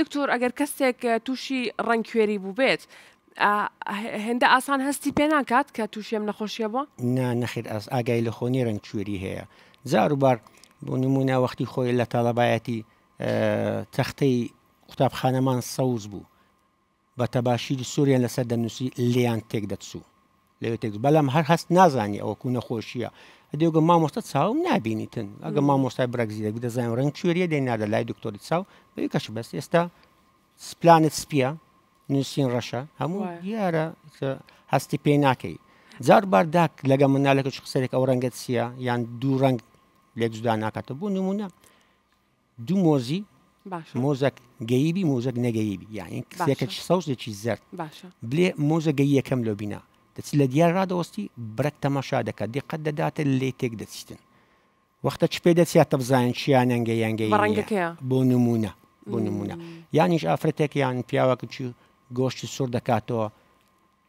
دکتۆر ئەگەر کەسێک تووشی ڕنگکوێری بوو بێت هەندە ئاسان هەستی پێناکات کە تووشێم نەخۆشیە بۆ؟ نا نەخیر ئاس ئاگای لە خۆنی ڕنگکوێری هەیە زاروبار بۆ نمونە وەختی خۆی لە تاڵەبایەتی تەختەی قوتابخانەمان سەوز بوو بە تەباشیری سووریا لەسەر دەنووسی لیان تێک دەچوو لەوێ تێک بەلام هەر هەست نازانی ئەوە کو نەخۆشیە ئەدێگە مامۆستا چاوم نبینیتن ئەگە مامۆستای برەگزیرە دەزانین ڕنگ کوێریە دەینادە لای دکتۆری چاو بەوی کەش بەست ئێستا سپلانت سپیە نووسین ڕەشە هەموو یارە هەستی پێ ناکەی جار بارداک لەگە منالەکە قسەێک ئەو ڕەنگەت چیە یان دوو ڕنگ لێک جودا ناکاتە بۆ نمونە دوو مۆزی مۆزەك گەیبی مۆزەك نەگەیبی یاین کسێکە سەوزێکی زەر بلێ مۆزە گەی یەکەم لە بینا دەچ لە دیار ڕادۆستی برەک تەماشا دەکات دقت دەداتە لێ تێک دەچتن وەختە چ پێ دەچیاتە بزانین چیان ئەنگەی ئەنگەی بۆ نمونە بۆ نمونە یانیش ئافرەتێک یان پیاوەکە چی گۆشتی سوور دەکاتەوە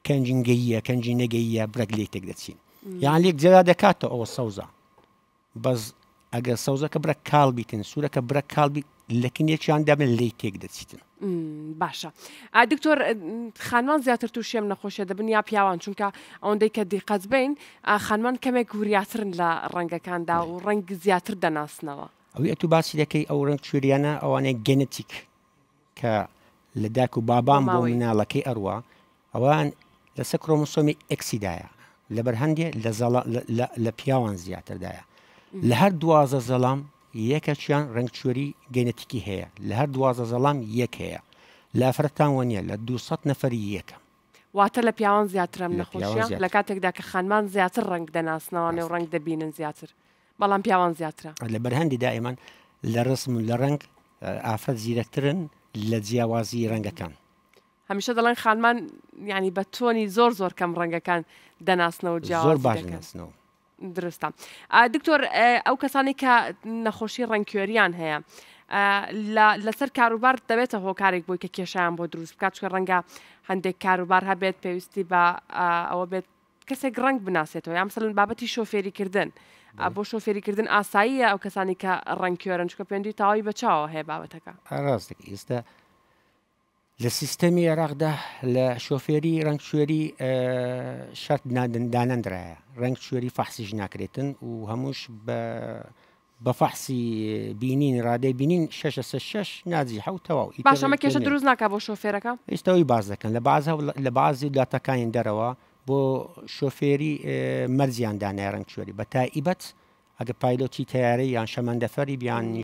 کەنجنگەیە کەنجی نەگەیە برەک لێ تێک دەچین یان لێک جێرا دەکاتەوە ئەوە سەوزە بەس ئەگەر سەوزەکە برە کاڵ بیتن سوورەکە برە کاڵبی لەکنیەکیان دەبن لی تێک دەچیتن باشە دکتۆر خانمان زیاتر تووشێم نەخۆشە دەبن یا پیاوان چونکە ئەوەندەی کە دیقەت بین خانمان کەمێک وریاترن لە ڕەنگەکاندا و ڕەنگ زیاتر دەناسنەوە ئەوی ئەتو باسی دەکەی ئەو ڕنگ شوریانە ئەوانەیە گەنتیک کە لە داک و بابام بۆ مناڵەکەی ئەروە ئەوان لەسەر کرۆمۆسۆمی ئەکسیدایە لەبەر هەندێ لە پیاوان زیاتردایە لە هەر دوازە زەڵام یەکەچیان ڕنگچۆری گەنەتیکی هەیە لە هەر دوازە زەڵام یەک هەیە لافرەتان وەنیە لە 200 نەفری یەکەم واتە لە پیاوان زیاترم نەخۆشیە لە کاتێکدا کە خانمان زیاتر ڕنگ دەناسنەوانێ و ڕنگ دەبینن زیاتر بەڵام پیاوان زیاترە لە بەرهەندی دائمان لە ڕسم لە ڕنگ ئافرەت زیرەکترن لە جیاوازی ڕنگەکان. هەمیشە دەڵێن خانمان ینی بە تۆنی زۆر زۆر کەم ڕنگەکان دەناسنەوە جیاوازۆر باش ناسنەوە. درستە دکتۆر ئەو کەسانی کە نەخۆشی ڕنگکوێریان هەیە لەسەر کاروبار دەبێتە هۆکارێک بووی کە کێشیان بۆ دروست بکات چکە ڕەنگە هەندێک کاروبار هەبێت پێویستی بە ئەوە بێت کەسێک ڕنگ بناسێتەوە یامسەلن بابەتی شۆفێریکردن بۆ شۆفێریکردن ئاساییە ئەو کەسانی کە ڕنگکوێرن چکە پێندی تاوای بەچاوە هەیە بابەتەکە ڕاستێک ئێستا لە سیستەمی عێراقدا لە شرط ڕنگشوێری شەرت دانەندرایە ڕنگشوێری فەحسیش ناکرێتن و هەمووش بە بە فەحسی بینین شش بینین 6 نازی حوتەوە باشەمە کێشە دروست ناکە بۆ شۆفێرەکە ئێستاەوەی آه، باز دەکەن لە باز لە بازی داتەکانی دەرەوە بۆ شۆفێری مەرزیان دانای ڕنگشوێری بە تایبەت ئەگە پایلۆتی تیاری بیان